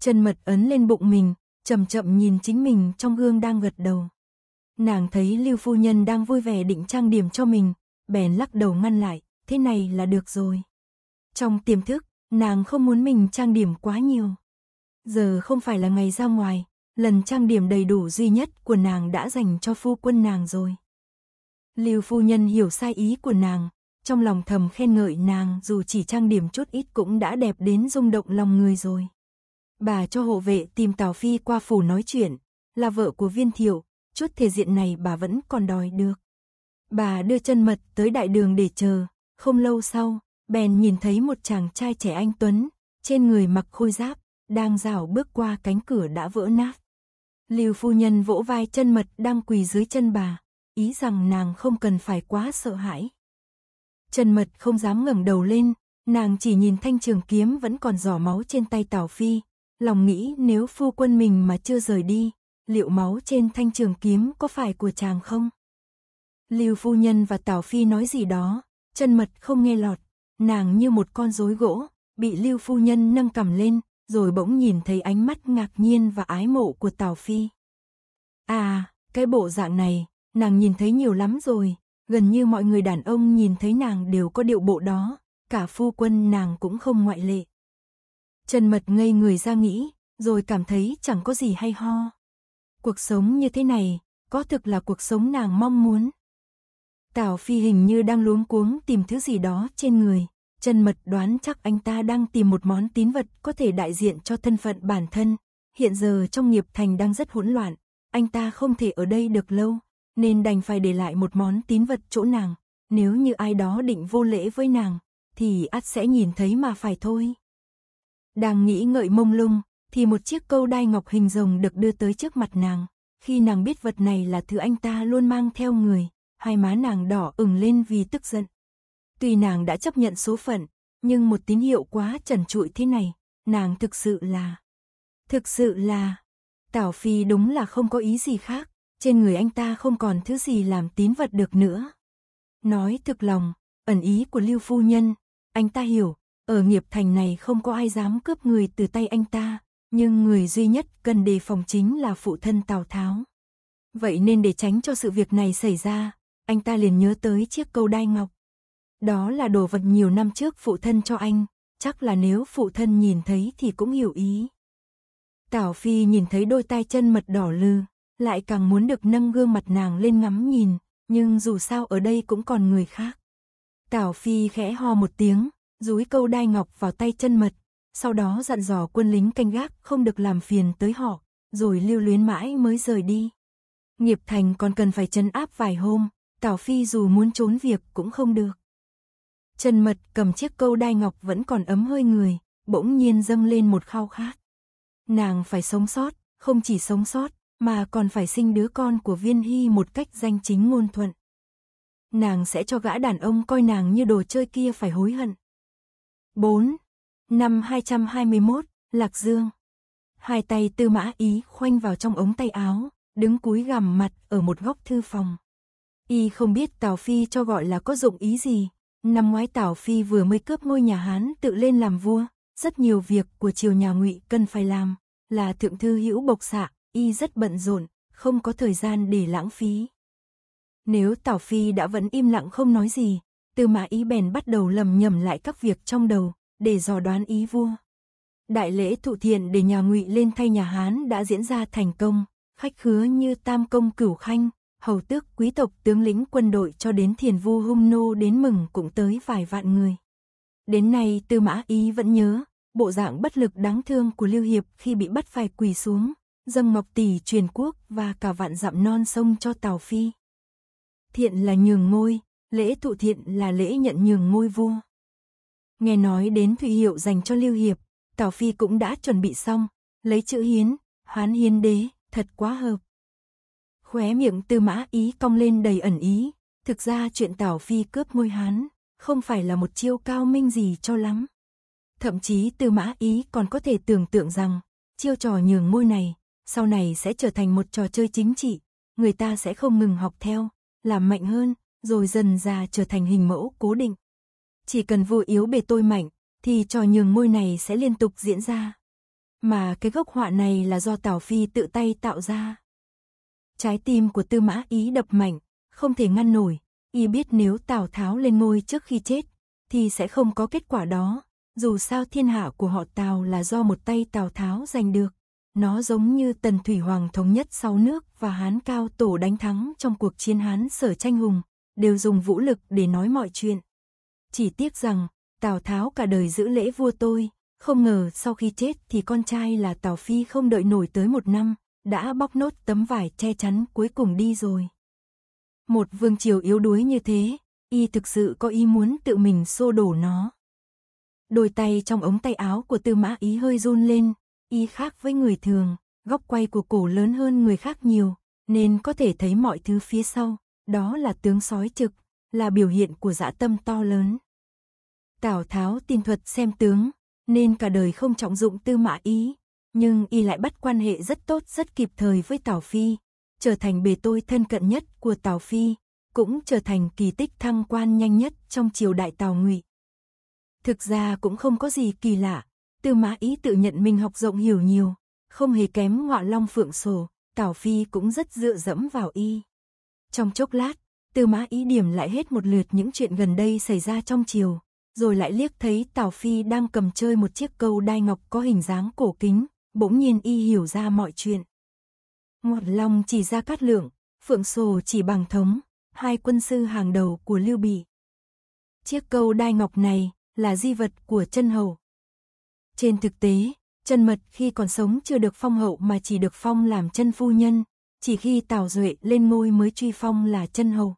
Chân mật ấn lên bụng mình, chậm chậm nhìn chính mình trong gương đang gật đầu. Nàng thấy Lưu Phu Nhân đang vui vẻ định trang điểm cho mình, bèn lắc đầu ngăn lại, thế này là được rồi. Trong tiềm thức, nàng không muốn mình trang điểm quá nhiều. Giờ không phải là ngày ra ngoài, lần trang điểm đầy đủ duy nhất của nàng đã dành cho phu quân nàng rồi. Lưu Phu Nhân hiểu sai ý của nàng, trong lòng thầm khen ngợi nàng dù chỉ trang điểm chút ít cũng đã đẹp đến rung động lòng người rồi. Bà cho hộ vệ tìm Tào Phi qua phủ nói chuyện, là vợ của viên thiệu, chút thể diện này bà vẫn còn đòi được. Bà đưa chân mật tới đại đường để chờ, không lâu sau, bèn nhìn thấy một chàng trai trẻ anh Tuấn, trên người mặc khôi giáp, đang rảo bước qua cánh cửa đã vỡ nát. Lưu phu nhân vỗ vai chân mật đang quỳ dưới chân bà, ý rằng nàng không cần phải quá sợ hãi. Chân mật không dám ngẩng đầu lên, nàng chỉ nhìn thanh trường kiếm vẫn còn giỏ máu trên tay Tào Phi, lòng nghĩ nếu phu quân mình mà chưa rời đi, liệu máu trên thanh trường kiếm có phải của chàng không? Lưu phu nhân và Tào Phi nói gì đó, chân mật không nghe lọt, nàng như một con rối gỗ, bị Lưu phu nhân nâng cầm lên, rồi bỗng nhìn thấy ánh mắt ngạc nhiên và ái mộ của Tào Phi. À, cái bộ dạng này, nàng nhìn thấy nhiều lắm rồi, gần như mọi người đàn ông nhìn thấy nàng đều có điệu bộ đó, cả phu quân nàng cũng không ngoại lệ. Trần Mật ngây người ra nghĩ, rồi cảm thấy chẳng có gì hay ho. Cuộc sống như thế này, có thực là cuộc sống nàng mong muốn. Tào Phi hình như đang luống cuống tìm thứ gì đó trên người. Trần Mật đoán chắc anh ta đang tìm một món tín vật có thể đại diện cho thân phận bản thân. Hiện giờ trong nghiệp thành đang rất hỗn loạn, anh ta không thể ở đây được lâu, nên đành phải để lại một món tín vật chỗ nàng. Nếu như ai đó định vô lễ với nàng, thì ắt sẽ nhìn thấy mà phải thôi. Đang nghĩ ngợi mông lung, thì một chiếc câu đai ngọc hình rồng được đưa tới trước mặt nàng. Khi nàng biết vật này là thứ anh ta luôn mang theo người, hai má nàng đỏ ửng lên vì tức giận. Tuy nàng đã chấp nhận số phận, nhưng một tín hiệu quá trần trụi thế này, nàng thực sự là... Thực sự là... Tảo Phi đúng là không có ý gì khác, trên người anh ta không còn thứ gì làm tín vật được nữa. Nói thực lòng, ẩn ý của Lưu Phu Nhân, anh ta hiểu, ở nghiệp thành này không có ai dám cướp người từ tay anh ta, nhưng người duy nhất cần đề phòng chính là phụ thân Tào Tháo. Vậy nên để tránh cho sự việc này xảy ra, anh ta liền nhớ tới chiếc câu đai ngọc. Đó là đồ vật nhiều năm trước phụ thân cho anh, chắc là nếu phụ thân nhìn thấy thì cũng hiểu ý. tào Phi nhìn thấy đôi tai chân mật đỏ lư, lại càng muốn được nâng gương mặt nàng lên ngắm nhìn, nhưng dù sao ở đây cũng còn người khác. tào Phi khẽ ho một tiếng, dúi câu đai ngọc vào tay chân mật, sau đó dặn dò quân lính canh gác không được làm phiền tới họ, rồi lưu luyến mãi mới rời đi. Nghiệp thành còn cần phải trấn áp vài hôm, Tào Phi dù muốn trốn việc cũng không được. chân Mật cầm chiếc câu đai ngọc vẫn còn ấm hơi người, bỗng nhiên dâng lên một khao khát. Nàng phải sống sót, không chỉ sống sót, mà còn phải sinh đứa con của Viên Hy một cách danh chính ngôn thuận. Nàng sẽ cho gã đàn ông coi nàng như đồ chơi kia phải hối hận. 4. Năm 221, Lạc Dương. Hai tay tư mã ý khoanh vào trong ống tay áo, đứng cúi gằm mặt ở một góc thư phòng. Y không biết Tào Phi cho gọi là có dụng ý gì. Năm ngoái Tào Phi vừa mới cướp ngôi nhà Hán tự lên làm vua, rất nhiều việc của triều nhà ngụy cần phải làm, là thượng thư hữu bộc xạ, y rất bận rộn, không có thời gian để lãng phí. Nếu Tào Phi đã vẫn im lặng không nói gì, Tư mã ý bèn bắt đầu lầm nhầm lại các việc trong đầu, để dò đoán ý vua. Đại lễ thụ thiện để nhà ngụy lên thay nhà Hán đã diễn ra thành công, khách khứa như tam công cửu khanh, hầu tước quý tộc tướng lĩnh quân đội cho đến thiền vua hung nô đến mừng cũng tới vài vạn người. Đến nay tư mã ý vẫn nhớ, bộ dạng bất lực đáng thương của Lưu Hiệp khi bị bắt phải quỳ xuống, dâng ngọc tỷ truyền quốc và cả vạn dặm non sông cho Tào Phi. Thiện là nhường ngôi, Lễ thụ thiện là lễ nhận nhường ngôi vua. Nghe nói đến thủy hiệu dành cho Lưu Hiệp, Tào Phi cũng đã chuẩn bị xong, lấy chữ hiến, hoán hiến đế, thật quá hợp. Khóe miệng tư mã ý cong lên đầy ẩn ý, thực ra chuyện Tào Phi cướp ngôi Hán, không phải là một chiêu cao minh gì cho lắm. Thậm chí tư mã ý còn có thể tưởng tượng rằng, chiêu trò nhường ngôi này, sau này sẽ trở thành một trò chơi chính trị, người ta sẽ không ngừng học theo, làm mạnh hơn, rồi dần ra trở thành hình mẫu cố định. Chỉ cần vô yếu bề tôi mạnh, thì trò nhường ngôi này sẽ liên tục diễn ra. Mà cái gốc họa này là do Tào Phi tự tay tạo ra. Trái tim của Tư Mã Ý đập mạnh, không thể ngăn nổi, y biết nếu Tào Tháo lên ngôi trước khi chết, thì sẽ không có kết quả đó, dù sao thiên hạ của họ Tào là do một tay Tào Tháo giành được. Nó giống như tần thủy hoàng thống nhất sáu nước và Hán Cao Tổ đánh thắng trong cuộc chiến Hán sở tranh hùng, đều dùng vũ lực để nói mọi chuyện. Chỉ tiếc rằng, Tào Tháo cả đời giữ lễ vua tôi, không ngờ sau khi chết thì con trai là Tào Phi không đợi nổi tới một năm, đã bóc nốt tấm vải che chắn cuối cùng đi rồi. Một vương triều yếu đuối như thế, y thực sự có ý muốn tự mình xô đổ nó. Đôi tay trong ống tay áo của tư mã ý hơi run lên, y khác với người thường, góc quay của cổ lớn hơn người khác nhiều, nên có thể thấy mọi thứ phía sau. Đó là tướng sói trực, là biểu hiện của dạ tâm to lớn. Tào Tháo tin thuật xem tướng, nên cả đời không trọng dụng tư mã ý, nhưng y lại bắt quan hệ rất tốt rất kịp thời với Tào Phi, trở thành bề tôi thân cận nhất của Tào Phi, cũng trở thành kỳ tích thăng quan nhanh nhất trong triều đại Tào Ngụy. Thực ra cũng không có gì kỳ lạ, Tư Mã Ý tự nhận mình học rộng hiểu nhiều, không hề kém Ngọa Long Phượng Sổ, Tào Phi cũng rất dựa dẫm vào y. Trong chốc lát, Tư Mã Ý điểm lại hết một lượt những chuyện gần đây xảy ra trong chiều, rồi lại liếc thấy Tào Phi đang cầm chơi một chiếc câu đai ngọc có hình dáng cổ kính, bỗng nhiên y hiểu ra mọi chuyện. Ngọt Long chỉ ra Cát Lượng, Phượng Sồ chỉ bằng thống, hai quân sư hàng đầu của Lưu Bị. Chiếc câu đai ngọc này là di vật của chân hầu. Trên thực tế, chân mật khi còn sống chưa được phong hậu mà chỉ được phong làm chân phu nhân, chỉ khi Tào Duệ lên ngôi mới truy phong là chân hầu.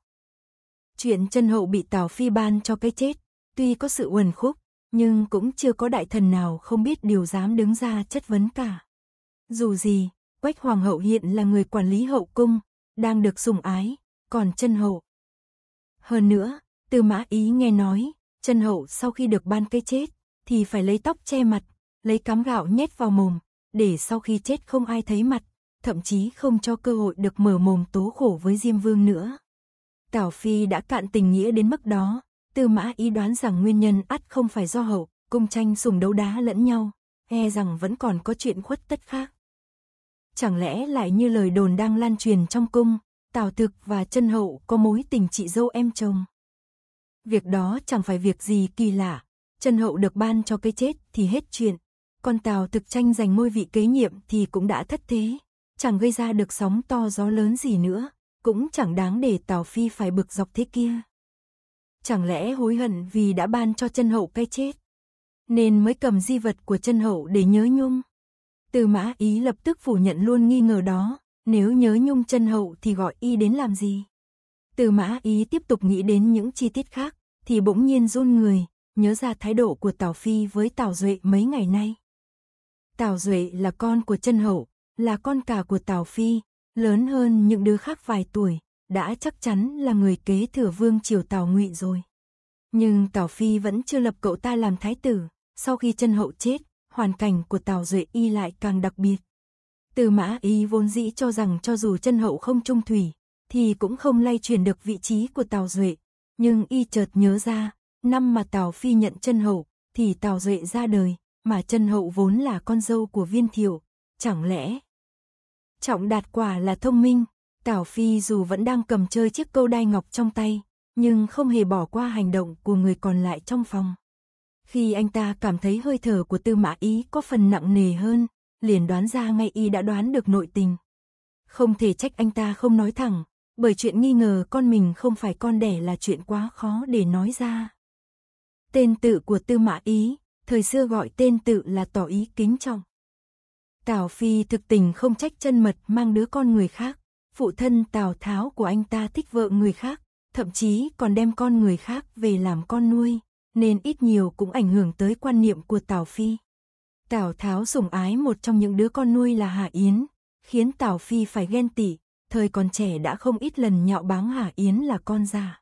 Chuyện chân hậu bị Tào Phi ban cho cái chết, tuy có sự uẩn khúc, nhưng cũng chưa có đại thần nào không biết điều dám đứng ra chất vấn cả. Dù gì, Quách Hoàng hậu hiện là người quản lý hậu cung, đang được sủng ái, còn chân hậu. Hơn nữa, từ Mã Ý nghe nói, chân hậu sau khi được ban cái chết, thì phải lấy tóc che mặt, lấy cắm gạo nhét vào mồm, để sau khi chết không ai thấy mặt, thậm chí không cho cơ hội được mở mồm tố khổ với Diêm Vương nữa. Tào Phi đã cạn tình nghĩa đến mức đó, Tư Mã ý đoán rằng nguyên nhân ắt không phải do hậu, cung tranh sùng đấu đá lẫn nhau, e rằng vẫn còn có chuyện khuất tất khác. Chẳng lẽ lại như lời đồn đang lan truyền trong cung, Tào Thực và Chân Hậu có mối tình chị dâu em chồng? Việc đó chẳng phải việc gì kỳ lạ, Chân Hậu được ban cho cái chết thì hết chuyện, còn Tào Thực tranh giành ngôi vị kế nhiệm thì cũng đã thất thế chẳng gây ra được sóng to gió lớn gì nữa, cũng chẳng đáng để Tào Phi phải bực dọc thế kia. Chẳng lẽ hối hận vì đã ban cho chân hậu cái chết, nên mới cầm di vật của chân hậu để nhớ nhung. Từ mã ý lập tức phủ nhận luôn nghi ngờ đó, nếu nhớ nhung chân hậu thì gọi y đến làm gì. Từ mã ý tiếp tục nghĩ đến những chi tiết khác, thì bỗng nhiên run người, nhớ ra thái độ của Tào Phi với Tào Duệ mấy ngày nay. Tào Duệ là con của chân hậu, là con cả của Tào Phi, lớn hơn những đứa khác vài tuổi, đã chắc chắn là người kế thừa vương triều Tào Ngụy rồi. Nhưng Tào Phi vẫn chưa lập cậu ta làm thái tử, sau khi chân hậu chết, hoàn cảnh của Tào Duệ Y lại càng đặc biệt. Từ mã y vốn dĩ cho rằng cho dù chân hậu không trung thủy, thì cũng không lay chuyển được vị trí của Tào Duệ, nhưng y chợt nhớ ra, năm mà Tào Phi nhận chân hậu, thì Tào Duệ ra đời, mà chân hậu vốn là con dâu của viên thiệu, chẳng lẽ Trọng đạt quả là thông minh. Tảo Phi dù vẫn đang cầm chơi chiếc câu đai ngọc trong tay, nhưng không hề bỏ qua hành động của người còn lại trong phòng. Khi anh ta cảm thấy hơi thở của tư mã ý có phần nặng nề hơn, liền đoán ra ngay y đã đoán được nội tình. Không thể trách anh ta không nói thẳng, bởi chuyện nghi ngờ con mình không phải con đẻ là chuyện quá khó để nói ra. Tên tự của tư mã ý, thời xưa gọi tên tự là tỏ ý kính trọng. Tào Phi thực tình không trách chân mật mang đứa con người khác. Phụ thân Tào Tháo của anh ta thích vợ người khác, thậm chí còn đem con người khác về làm con nuôi, nên ít nhiều cũng ảnh hưởng tới quan niệm của Tào Phi. Tào Tháo sủng ái một trong những đứa con nuôi là Hà Yến, khiến Tào Phi phải ghen tị, thời còn trẻ đã không ít lần nhạo báng Hà Yến là con già.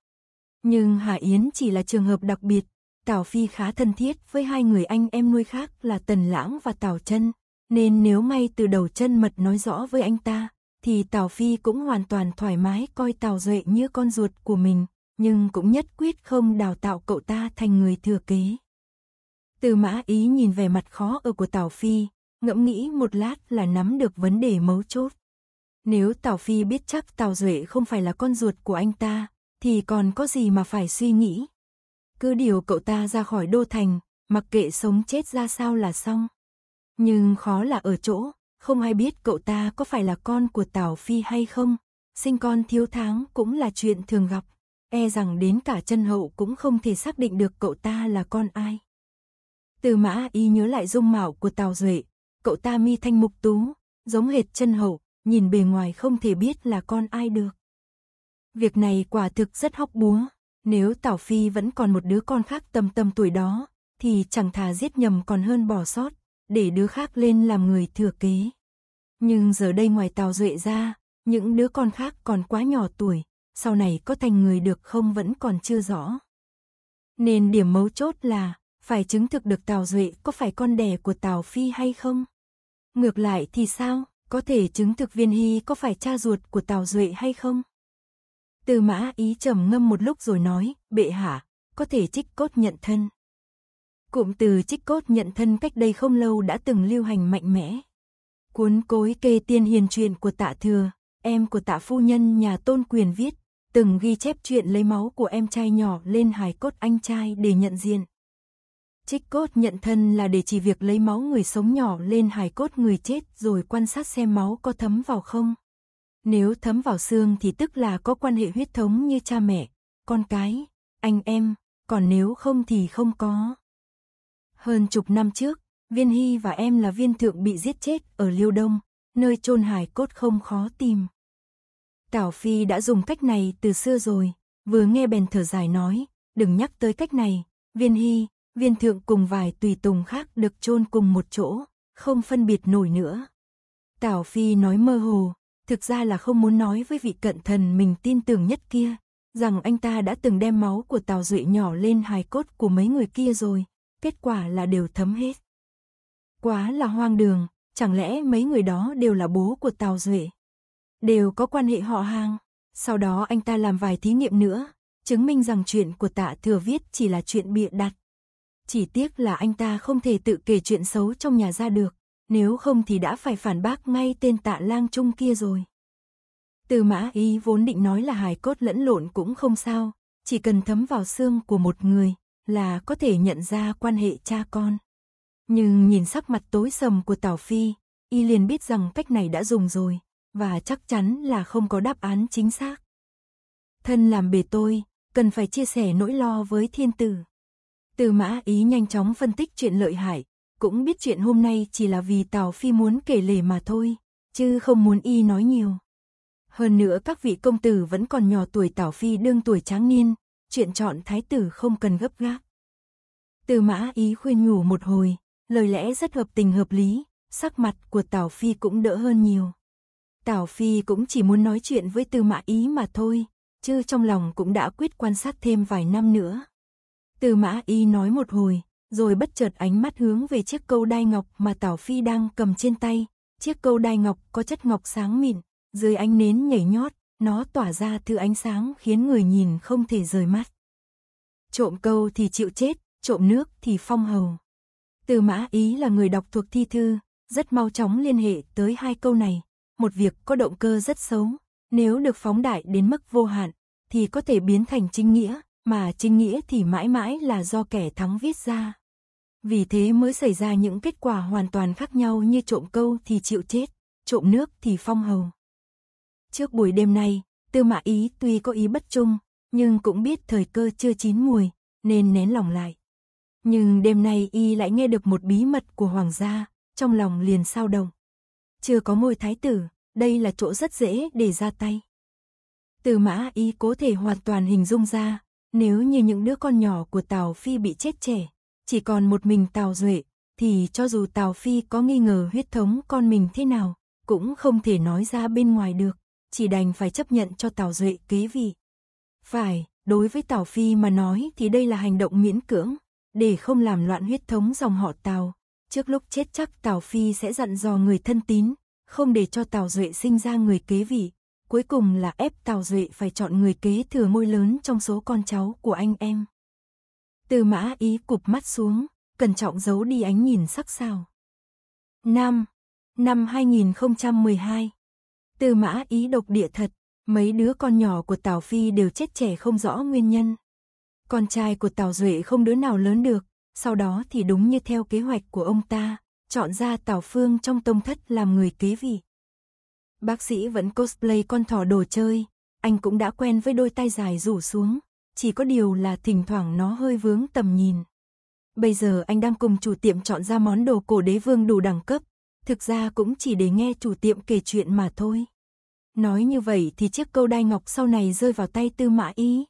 Nhưng Hà Yến chỉ là trường hợp đặc biệt, Tào Phi khá thân thiết với hai người anh em nuôi khác là Tần Lãng và Tào Trân. Nên nếu may từ đầu chân mật nói rõ với anh ta, thì Tào Phi cũng hoàn toàn thoải mái coi Tào Duệ như con ruột của mình, nhưng cũng nhất quyết không đào tạo cậu ta thành người thừa kế. Từ mã ý nhìn về mặt khó ở của Tào Phi, ngẫm nghĩ một lát là nắm được vấn đề mấu chốt. Nếu Tào Phi biết chắc Tào Duệ không phải là con ruột của anh ta, thì còn có gì mà phải suy nghĩ. Cứ điều cậu ta ra khỏi đô thành, mặc kệ sống chết ra sao là xong. Nhưng khó là ở chỗ, không ai biết cậu ta có phải là con của Tào Phi hay không. Sinh con thiếu tháng cũng là chuyện thường gặp, e rằng đến cả chân hậu cũng không thể xác định được cậu ta là con ai. Từ mã y nhớ lại dung mạo của Tào Duệ, cậu ta mi thanh mục tú, giống hệt chân hậu, nhìn bề ngoài không thể biết là con ai được. Việc này quả thực rất hóc búa, nếu Tào Phi vẫn còn một đứa con khác tầm tầm tuổi đó, thì chẳng thà giết nhầm còn hơn bỏ sót, để đứa khác lên làm người thừa kế. Nhưng giờ đây ngoài Tào Duệ ra, những đứa con khác còn quá nhỏ tuổi, sau này có thành người được không vẫn còn chưa rõ. Nên điểm mấu chốt là, phải chứng thực được Tào Duệ có phải con đẻ của Tào Phi hay không. Ngược lại thì sao, có thể chứng thực Viên Hy có phải cha ruột của Tào Duệ hay không? Từ mã ý trầm ngâm một lúc rồi nói, bệ hạ, có thể trích cốt nhận thân. Cụm từ chích cốt nhận thân cách đây không lâu đã từng lưu hành mạnh mẽ. Cuốn cối kê tiên hiền truyện của tạ thừa, em của tạ phu nhân nhà tôn quyền viết, từng ghi chép chuyện lấy máu của em trai nhỏ lên hài cốt anh trai để nhận diện. Trích cốt nhận thân là để chỉ việc lấy máu người sống nhỏ lên hài cốt người chết rồi quan sát xem máu có thấm vào không. Nếu thấm vào xương thì tức là có quan hệ huyết thống như cha mẹ, con cái, anh em, còn nếu không thì không có. Hơn chục năm trước, Viên Hy và em là viên thượng bị giết chết ở Liêu Đông, nơi chôn hài cốt không khó tìm. Tảo Phi đã dùng cách này từ xưa rồi, vừa nghe bèn thở dài nói, đừng nhắc tới cách này, Viên Hy, Viên Thượng cùng vài tùy tùng khác được chôn cùng một chỗ, không phân biệt nổi nữa. Tảo Phi nói mơ hồ, thực ra là không muốn nói với vị cận thần mình tin tưởng nhất kia, rằng anh ta đã từng đem máu của Tào Duệ nhỏ lên hài cốt của mấy người kia rồi, kết quả là đều thấm hết. Quá là hoang đường, chẳng lẽ mấy người đó đều là bố của Tào Duệ? Đều có quan hệ họ hàng. Sau đó anh ta làm vài thí nghiệm nữa, chứng minh rằng chuyện của tạ thừa viết chỉ là chuyện bịa đặt. Chỉ tiếc là anh ta không thể tự kể chuyện xấu trong nhà ra được, nếu không thì đã phải phản bác ngay tên tạ lang trung kia rồi. Từ mã y vốn định nói là hài cốt lẫn lộn cũng không sao, chỉ cần thấm vào xương của một người, là có thể nhận ra quan hệ cha con. Nhưng nhìn sắc mặt tối sầm của Tào Phi, y liền biết rằng cách này đã dùng rồi, và chắc chắn là không có đáp án chính xác. Thân làm bề tôi, cần phải chia sẻ nỗi lo với thiên tử. Từ mã ý nhanh chóng phân tích chuyện lợi hại, cũng biết chuyện hôm nay chỉ là vì Tào Phi muốn kể lể mà thôi, chứ không muốn y nói nhiều. Hơn nữa các vị công tử vẫn còn nhỏ tuổi Tào Phi đương tuổi tráng niên, chuyện chọn thái tử không cần gấp gáp. Từ mã ý khuyên nhủ một hồi, lời lẽ rất hợp tình hợp lý, sắc mặt của Tào Phi cũng đỡ hơn nhiều. Tào Phi cũng chỉ muốn nói chuyện với Tư Mã Ý mà thôi, chứ trong lòng cũng đã quyết quan sát thêm vài năm nữa. Tư Mã Ý nói một hồi, rồi bất chợt ánh mắt hướng về chiếc câu đai ngọc mà Tào Phi đang cầm trên tay. Chiếc câu đai ngọc có chất ngọc sáng mịn, dưới ánh nến nhảy nhót, nó tỏa ra thứ ánh sáng khiến người nhìn không thể rời mắt. Trộm câu thì chịu chết, trộm nước thì phong hầu. Từ mã ý là người đọc thuộc thi thư, rất mau chóng liên hệ tới hai câu này. Một việc có động cơ rất xấu, nếu được phóng đại đến mức vô hạn, thì có thể biến thành chính nghĩa, mà chính nghĩa thì mãi mãi là do kẻ thắng viết ra. Vì thế mới xảy ra những kết quả hoàn toàn khác nhau như trộm câu thì chịu chết, trộm nước thì phong hầu. Trước buổi đêm nay, Tư Mã Ý tuy có ý bất trung, nhưng cũng biết thời cơ chưa chín mùi, nên nén lòng lại. Nhưng đêm nay y lại nghe được một bí mật của hoàng gia, trong lòng liền sao động. Chưa có môi thái tử, đây là chỗ rất dễ để ra tay. tư mã ý cố thể hoàn toàn hình dung ra, nếu như những đứa con nhỏ của Tào Phi bị chết trẻ, chỉ còn một mình Tào Duệ, thì cho dù Tào Phi có nghi ngờ huyết thống con mình thế nào, cũng không thể nói ra bên ngoài được chỉ đành phải chấp nhận cho Tào Duệ ký vì. Phải, đối với Tào Phi mà nói thì đây là hành động miễn cưỡng, để không làm loạn huyết thống dòng họ Tào. Trước lúc chết chắc Tào Phi sẽ dặn dò người thân tín, không để cho Tào Duệ sinh ra người kế vị. Cuối cùng là ép Tào Duệ phải chọn người kế thừa môi lớn trong số con cháu của anh em. Từ mã ý cụp mắt xuống, cẩn trọng giấu đi ánh nhìn sắc sảo. Năm, năm 2012 Tư mã ý độc địa thật, mấy đứa con nhỏ của Tào Phi đều chết trẻ không rõ nguyên nhân. Con trai của Tào Duệ không đứa nào lớn được, sau đó thì đúng như theo kế hoạch của ông ta, chọn ra Tào Phương trong tông thất làm người kế vị. Bác sĩ vẫn cosplay con thỏ đồ chơi, anh cũng đã quen với đôi tay dài rủ xuống, chỉ có điều là thỉnh thoảng nó hơi vướng tầm nhìn. Bây giờ anh đang cùng chủ tiệm chọn ra món đồ cổ đế vương đủ đẳng cấp, thực ra cũng chỉ để nghe chủ tiệm kể chuyện mà thôi. Nói như vậy thì chiếc câu đai ngọc sau này rơi vào tay tư mã ý.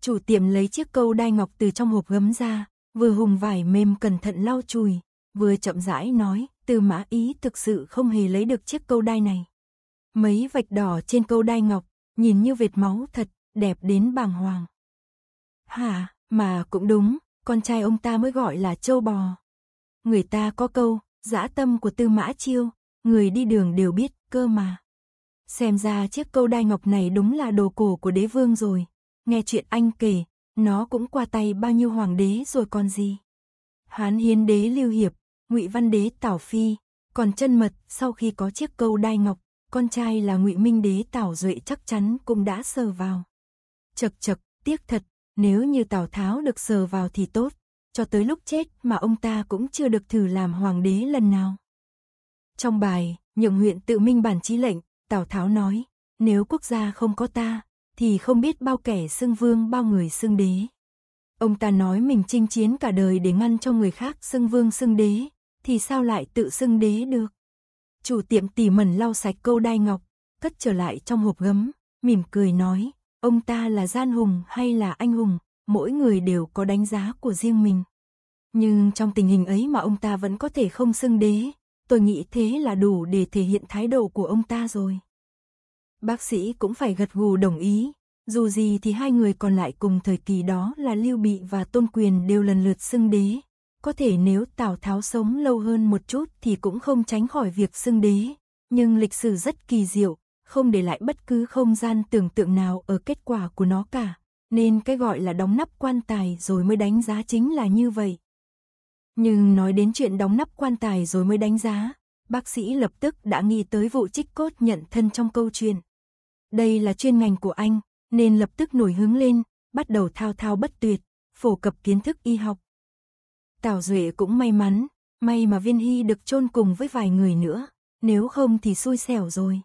Chủ tiệm lấy chiếc câu đai ngọc từ trong hộp gấm ra, vừa hùng vải mềm cẩn thận lau chùi, vừa chậm rãi nói, tư mã ý thực sự không hề lấy được chiếc câu đai này. Mấy vạch đỏ trên câu đai ngọc, nhìn như vệt máu thật, đẹp đến bàng hoàng. Hả, mà cũng đúng, con trai ông ta mới gọi là châu bò. Người ta có câu, Dã tâm của Tư Mã Chiêu, người đi đường đều biết, cơ mà. Xem ra chiếc câu đai ngọc này đúng là đồ cổ của đế vương rồi. Nghe chuyện anh kể, nó cũng qua tay bao nhiêu hoàng đế rồi còn gì. Hán Hiến đế Lưu Hiệp, Ngụy Văn đế Tảo Phi, còn chân mật sau khi có chiếc câu đai ngọc, con trai là Ngụy Minh đế Tảo Duệ chắc chắn cũng đã sờ vào. chật chật tiếc thật, nếu như tảo Tháo được sờ vào thì tốt, cho tới lúc chết mà ông ta cũng chưa được thử làm hoàng đế lần nào. Trong bài, nhượng huyện tự minh bản chí lệnh, Tào Tháo nói, nếu quốc gia không có ta, thì không biết bao kẻ xưng vương bao người xưng đế. Ông ta nói mình chinh chiến cả đời để ngăn cho người khác xưng vương xưng đế, thì sao lại tự xưng đế được. Chủ tiệm tỉ mẩn lau sạch câu đai ngọc, cất trở lại trong hộp gấm, mỉm cười nói, ông ta là gian hùng hay là anh hùng, mỗi người đều có đánh giá của riêng mình. Nhưng trong tình hình ấy mà ông ta vẫn có thể không xưng đế, tôi nghĩ thế là đủ để thể hiện thái độ của ông ta rồi. Bác sĩ cũng phải gật gù đồng ý, dù gì thì hai người còn lại cùng thời kỳ đó là Lưu Bị và Tôn Quyền đều lần lượt xưng đế. Có thể nếu Tào Tháo sống lâu hơn một chút thì cũng không tránh khỏi việc xưng đế, nhưng lịch sử rất kỳ diệu, không để lại bất cứ không gian tưởng tượng nào ở kết quả của nó cả. Nên cái gọi là đóng nắp quan tài rồi mới đánh giá chính là như vậy. Nhưng nói đến chuyện đóng nắp quan tài rồi mới đánh giá, bác sĩ lập tức đã nghĩ tới vụ trích cốt nhận thân trong câu chuyện. Đây là chuyên ngành của anh, nên lập tức nổi hứng lên, bắt đầu thao thao bất tuyệt, phổ cập kiến thức y học. Tào Duệ cũng may mắn, may mà Viên Hy được chôn cùng với vài người nữa, nếu không thì xui xẻo rồi.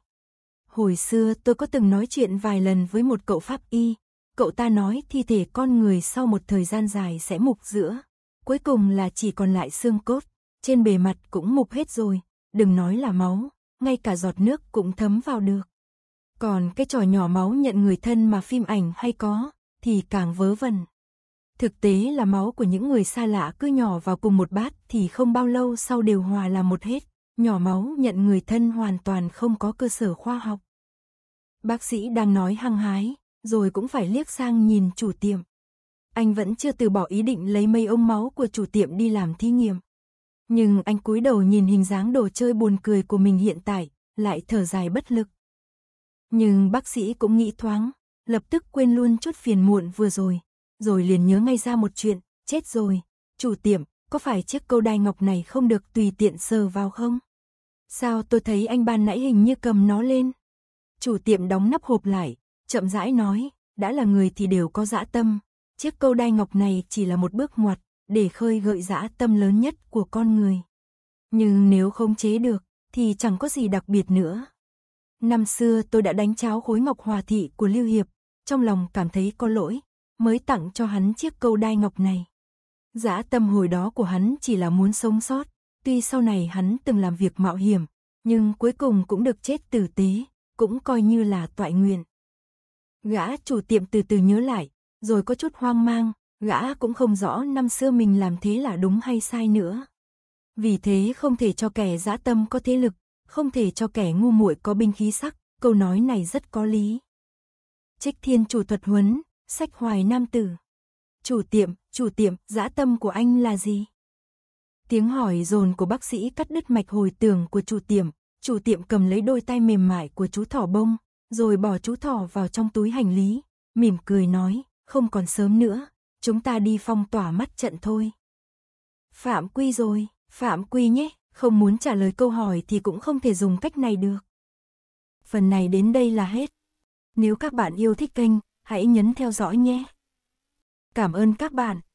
Hồi xưa tôi có từng nói chuyện vài lần với một cậu pháp y, Cậu ta nói thi thể con người sau một thời gian dài sẽ mục giữa, cuối cùng là chỉ còn lại xương cốt, trên bề mặt cũng mục hết rồi, đừng nói là máu, ngay cả giọt nước cũng thấm vào được. Còn cái trò nhỏ máu nhận người thân mà phim ảnh hay có, thì càng vớ vẩn. Thực tế là máu của những người xa lạ cứ nhỏ vào cùng một bát thì không bao lâu sau đều hòa là một hết. Nhỏ máu nhận người thân hoàn toàn không có cơ sở khoa học. Bác sĩ đang nói hăng hái, rồi cũng phải liếc sang nhìn chủ tiệm. Anh vẫn chưa từ bỏ ý định lấy mây ông máu của chủ tiệm đi làm thí nghiệm. Nhưng anh cúi đầu nhìn hình dáng đồ chơi buồn cười của mình hiện tại, lại thở dài bất lực. Nhưng bác sĩ cũng nghĩ thoáng, lập tức quên luôn chút phiền muộn vừa rồi, rồi liền nhớ ngay ra một chuyện, chết rồi, chủ tiệm, có phải chiếc câu đai ngọc này không được tùy tiện sờ vào không? Sao tôi thấy anh ban nãy hình như cầm nó lên? Chủ tiệm đóng nắp hộp lại, chậm rãi nói, đã là người thì đều có dã tâm, chiếc câu đai ngọc này chỉ là một bước ngoặt, để khơi gợi dã tâm lớn nhất của con người. Nhưng nếu không chế được, thì chẳng có gì đặc biệt nữa. Năm xưa tôi đã đánh cháo khối ngọc hòa thị của Lưu Hiệp, trong lòng cảm thấy có lỗi, mới tặng cho hắn chiếc câu đai ngọc này. Dã tâm hồi đó của hắn chỉ là muốn sống sót, tuy sau này hắn từng làm việc mạo hiểm, nhưng cuối cùng cũng được chết tử tế, cũng coi như là toại nguyện. Gã chủ tiệm từ từ nhớ lại, rồi có chút hoang mang, gã cũng không rõ năm xưa mình làm thế là đúng hay sai nữa. Vì thế không thể cho kẻ dã tâm có thế lực, không thể cho kẻ ngu muội có binh khí sắc, câu nói này rất có lý. Trích Thiên chủ thuật huấn, sách hoài nam tử. Chủ tiệm, chủ tiệm, dã tâm của anh là gì? Tiếng hỏi dồn của bác sĩ cắt đứt mạch hồi tưởng của chủ tiệm, chủ tiệm cầm lấy đôi tay mềm mại của chú thỏ bông, rồi bỏ chú thỏ vào trong túi hành lý, mỉm cười nói, không còn sớm nữa, chúng ta đi phong tỏa mắt trận thôi. Phạm quy rồi, phạm quy nhé, không muốn trả lời câu hỏi thì cũng không thể dùng cách này được. Phần này đến đây là hết. Nếu các bạn yêu thích kênh, hãy nhấn theo dõi nhé. Cảm ơn các bạn.